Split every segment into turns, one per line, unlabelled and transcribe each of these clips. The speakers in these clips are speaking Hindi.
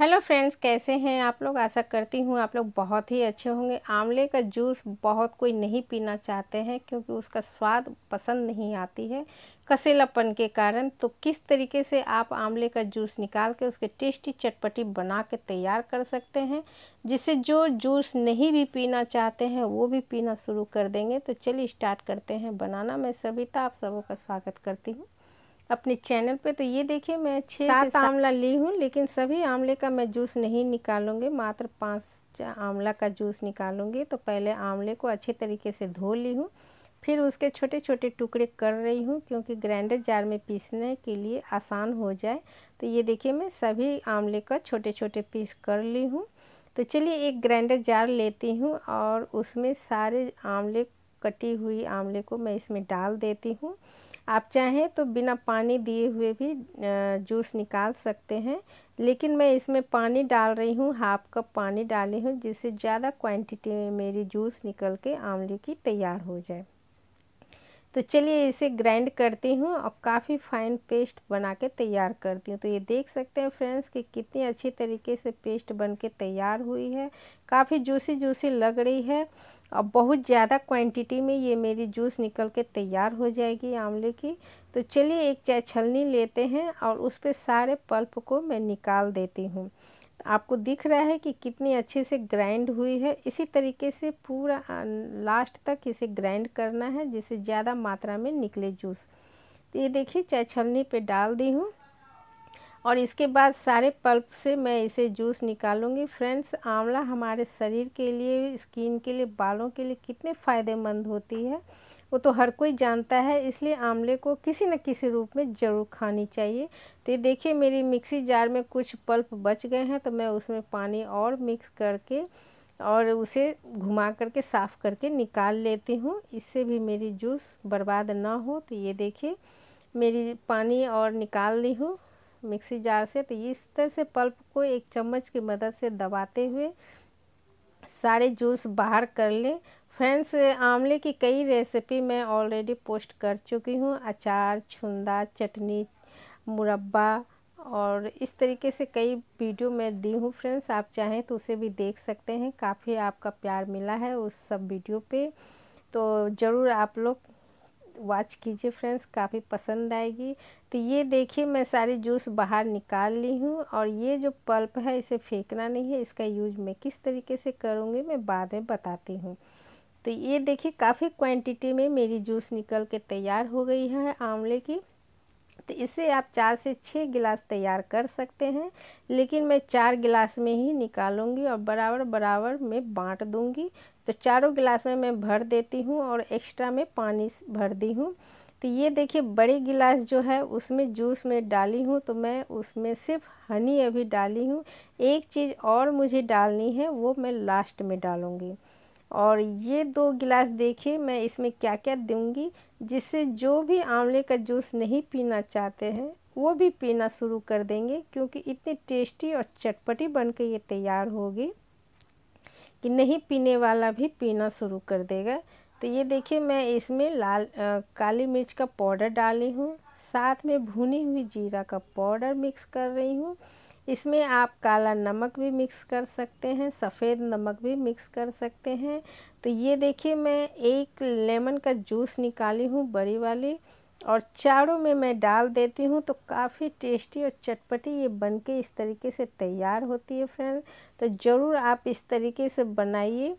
हेलो फ्रेंड्स कैसे हैं आप लोग आशा करती हूँ आप लोग बहुत ही अच्छे होंगे आंवले का जूस बहुत कोई नहीं पीना चाहते हैं क्योंकि उसका स्वाद पसंद नहीं आती है कसेलापन के कारण तो किस तरीके से आप आंवले का जूस निकाल के उसके टेस्टी चटपटी बना के तैयार कर सकते हैं जिससे जो जूस नहीं भी पीना चाहते हैं वो भी पीना शुरू कर देंगे तो चलिए स्टार्ट करते हैं बनाना मैं सविता आप सबों का स्वागत करती हूँ अपने चैनल पे तो ये देखिए मैं छः सात आंवला ली हूँ लेकिन सभी आंवले का मैं जूस नहीं निकालूंगी मात्र पाँच आंवला का जूस निकालूंगी तो पहले आंवले को अच्छे तरीके से धो ली हूँ फिर उसके छोटे छोटे टुकड़े कर रही हूँ क्योंकि ग्राइंडर जार में पीसने के लिए आसान हो जाए तो ये देखिए मैं सभी आंवले का छोटे छोटे पीस कर ली हूँ तो चलिए एक ग्राइंडर जार लेती हूँ और उसमें सारे आंवले कटी हुई आंवले को मैं इसमें डाल देती हूँ आप चाहें तो बिना पानी दिए हुए भी जूस निकाल सकते हैं लेकिन मैं इसमें पानी डाल रही हूँ हाफ कप पानी डाली हूँ जिससे ज़्यादा क्वांटिटी में मेरी जूस निकल के आंवले की तैयार हो जाए तो चलिए इसे ग्राइंड करती हूँ और काफ़ी फाइन पेस्ट बना के तैयार करती हूँ तो ये देख सकते हैं फ्रेंड्स कि कितनी अच्छी तरीके से पेस्ट बन के तैयार हुई है काफ़ी जूसी जूसी लग रही है अब बहुत ज़्यादा क्वांटिटी में ये मेरी जूस निकल के तैयार हो जाएगी आंवले की तो चलिए एक चाय छलनी लेते हैं और उस पर सारे पल्प को मैं निकाल देती हूँ आपको दिख रहा है कि कितनी अच्छे से ग्राइंड हुई है इसी तरीके से पूरा लास्ट तक इसे ग्राइंड करना है जिससे ज़्यादा मात्रा में निकले जूस तो ये देखिए चाय छलनी पे डाल दी हूँ और इसके बाद सारे पल्प से मैं इसे जूस निकालूंगी फ्रेंड्स आंवला हमारे शरीर के लिए स्किन के लिए बालों के लिए कितने फ़ायदेमंद होती है वो तो हर कोई जानता है इसलिए आंवले को किसी न किसी रूप में ज़रूर खानी चाहिए तो देखिए मेरी मिक्सी जार में कुछ पल्प बच गए हैं तो मैं उसमें पानी और मिक्स करके और उसे घुमा करके साफ़ करके निकाल लेती हूँ इससे भी मेरी जूस बर्बाद ना हो तो ये देखिए मेरी पानी और निकाल ली हूँ मिक्सी जार से तो इस तरह से पल्प को एक चम्मच की मदद से दबाते हुए सारे जूस बाहर कर लें फ्रेंड्स आमले की कई रेसिपी मैं ऑलरेडी पोस्ट कर चुकी हूँ अचार छुंदा चटनी मुरब्बा और इस तरीके से कई वीडियो मैं दी हूँ फ्रेंड्स आप चाहें तो उसे भी देख सकते हैं काफ़ी आपका प्यार मिला है उस सब वीडियो पे तो ज़रूर आप लोग वॉच कीजिए फ्रेंड्स काफ़ी पसंद आएगी तो ये देखिए मैं सारी जूस बाहर निकाल ली हूँ और ये जो पल्प है इसे फेंकना नहीं है इसका यूज मैं किस तरीके से करूँगी मैं बाद में बताती हूँ तो ये देखिए काफ़ी क्वांटिटी में मेरी जूस निकल के तैयार हो गई है आंवले की तो इसे आप चार से छः गिलास तैयार कर सकते हैं लेकिन मैं चार गिलास में ही निकालूंगी और बराबर बराबर में बांट दूंगी तो चारों गिलास में मैं भर देती हूँ और एक्स्ट्रा में पानी भर दी हूँ तो ये देखिए बड़े गिलास जो है उसमें जूस में डाली हूँ तो मैं उसमें सिर्फ हनी अभी डाली हूँ एक चीज़ और मुझे डालनी है वो मैं लास्ट में डालूँगी और ये दो गिलास देखिए मैं इसमें क्या क्या दूंगी जिससे जो भी आंवले का जूस नहीं पीना चाहते हैं वो भी पीना शुरू कर देंगे क्योंकि इतनी टेस्टी और चटपटी बन के ये तैयार होगी कि नहीं पीने वाला भी पीना शुरू कर देगा तो ये देखिए मैं इसमें लाल आ, काली मिर्च का पाउडर डाली हूँ साथ में भुनी हुई जीरा का पाउडर मिक्स कर रही हूँ इसमें आप काला नमक भी मिक्स कर सकते हैं सफ़ेद नमक भी मिक्स कर सकते हैं तो ये देखिए मैं एक लेमन का जूस निकाली हूँ बड़ी वाली और चारों में मैं डाल देती हूँ तो काफ़ी टेस्टी और चटपटी ये बन के इस तरीके से तैयार होती है फ्रेंड तो ज़रूर आप इस तरीके से बनाइए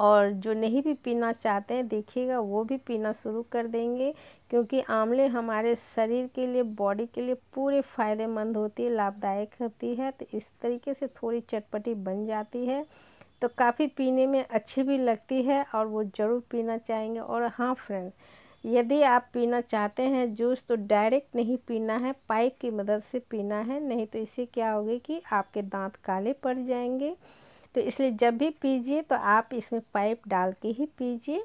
और जो नहीं भी पीना चाहते हैं देखिएगा वो भी पीना शुरू कर देंगे क्योंकि आंवले हमारे शरीर के लिए बॉडी के लिए पूरे फ़ायदेमंद होती है लाभदायक होती है तो इस तरीके से थोड़ी चटपटी बन जाती है तो काफ़ी पीने में अच्छी भी लगती है और वो ज़रूर पीना चाहेंगे और हाँ फ्रेंड्स यदि आप पीना चाहते हैं जूस तो डायरेक्ट नहीं पीना है पाइप की मदद से पीना है नहीं तो इससे क्या होगी कि आपके दांत काले पड़ जाएंगे तो इसलिए जब भी पीजिए तो आप इसमें पाइप डाल के ही पीजिए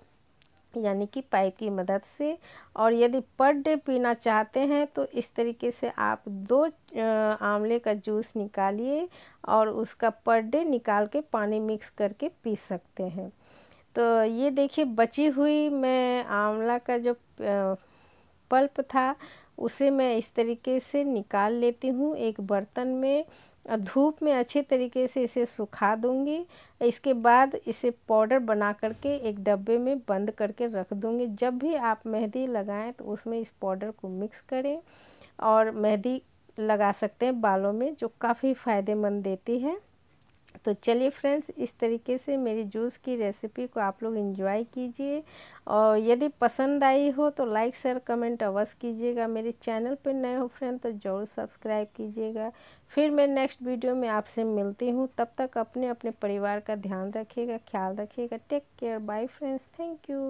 यानी कि पाइप की मदद से और यदि पर डे पीना चाहते हैं तो इस तरीके से आप दो आंवले का जूस निकालिए और उसका पर डे निकाल के पानी मिक्स करके पी सकते हैं तो ये देखिए बची हुई मैं आंवला का जो पल्प था उसे मैं इस तरीके से निकाल लेती हूँ एक बर्तन में और धूप में अच्छे तरीके से इसे सुखा दूंगी इसके बाद इसे पाउडर बना करके एक डब्बे में बंद करके रख दूंगी जब भी आप मेहंदी लगाएं तो उसमें इस पाउडर को मिक्स करें और मेहंदी लगा सकते हैं बालों में जो काफ़ी फ़ायदेमंद देती है तो चलिए फ्रेंड्स इस तरीके से मेरी जूस की रेसिपी को आप लोग इन्जॉय कीजिए और यदि पसंद आई हो तो लाइक शेयर कमेंट अवश्य कीजिएगा मेरे चैनल पर नए हो फ्रेंड तो ज़रूर सब्सक्राइब कीजिएगा फिर मैं नेक्स्ट वीडियो में आपसे मिलती हूँ तब तक अपने अपने परिवार का ध्यान रखिएगा ख्याल रखिएगा take care bye friends thank you